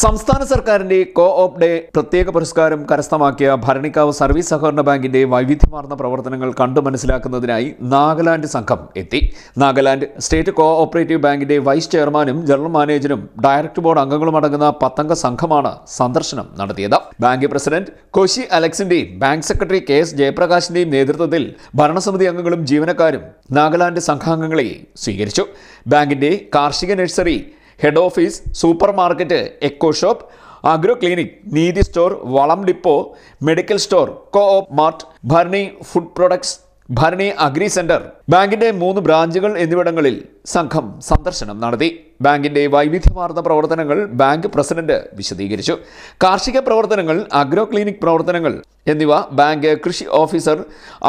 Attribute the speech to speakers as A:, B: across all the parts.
A: സംസ്ഥാന സർക്കാരിന്റെ കോ op day പ്രത്യേക പുരസ്കാരം കരസ്ഥമാക്കിയ ഭരണിക്കാവ് സർവീസ് സഹകരണ ബാങ്കിന്റെ വൈവിധ്യമാർന്ന പ്രവർത്തനങ്ങൾ കണ്ടു മനസ്സിലാക്കുന്നതിനായി നാഗാലാൻഡ് സംഘം എത്തി നാഗാലാൻഡ് സ്റ്റേറ്റ് കോ ഓപ്പറേറ്റീവ് ബാങ്കിന്റെ വൈസ് ചെയർമാനും ജനറൽ മാനേജരും ഡയറക്ടർ ബോർഡ് അംഗങ്ങളും അടങ്ങുന്ന പത്തംഗ സംഘമാണ് സന്ദർശനം നടത്തിയത് ബാങ്ക് പ്രസിഡന്റ് കോശി അലക്സിന്റെയും ബാങ്ക് സെക്രട്ടറി കെ എസ് ജയപ്രകാശിന്റെയും നേതൃത്വത്തിൽ ഭരണസമിതി അംഗങ്ങളും ജീവനക്കാരും നാഗാലാൻഡ് സംഘാംഗങ്ങളെ സ്വീകരിച്ചു ബാങ്കിന്റെ കാർഷിക nursery head office super market eco shop agro clinic Neethi store വളം depot medical store co op mart Bharani food products Bharani agri centre ബാങ്കിന്റെ മൂന്ന് ബ്രാഞ്ചുകൾ എന്നിവിടങ്ങളിൽ സംഘം സന്ദർശനം നടത്തി ബാങ്കിന്റെ വൈവിധ്യമാർന്ന പ്രവർത്തനങ്ങൾ ബാങ്ക് പ്രസിഡന്റ് വിശദീകരിച്ചു കാർഷിക പ്രവർത്തനങ്ങൾ അഗ്രോ ക്ലിനിക് പ്രവർത്തനങ്ങൾ എന്നിവ ബാങ്ക് കൃഷി ഓഫീസർ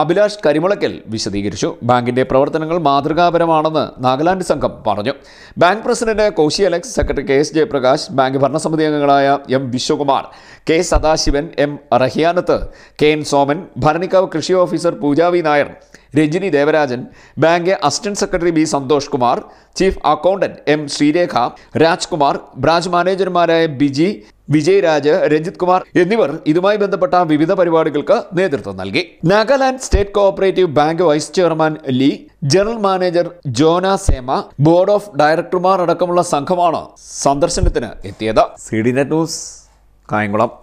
A: അഭിലാഷ് കരിമുളക്കൽ വിശദീകരിച്ചു ബാങ്കിന്റെ പ്രവർത്തനങ്ങൾ മാതൃകാപരമാണെന്ന് നാഗാലാൻഡ് സംഘം പറഞ്ഞു bank president Koshy Alex secretary K S Jayaprakash bank ഭരണസമിതി അംഗങ്ങളായ M Vishwakumar K Sadasivan M Rahiyanath K N Soman Bharanikkavu കൃഷി officer Pooja V Nair Ranjini Devarajan bank assistant secretary B Santhosh Kumar chief accountant M Sreerekha Rajkumar branch മാനേജർമാരായ ബിജി വിജയരാജ് രഞ്ജിത് കുമാർ എന്നിവർ ഇതുമായി ബന്ധപ്പെട്ട വിവിധ പരിപാടികൾക്ക് നേതൃത്വം നൽകി Nagaland state cooperative bank vice chairman ലീ general manager Jona Sema board of ഡയറക്ടർമാർ അടക്കമുള്ള സംഘമാണ് സന്ദർശനത്തിന് എത്തിയത് C D net news Kayamkulam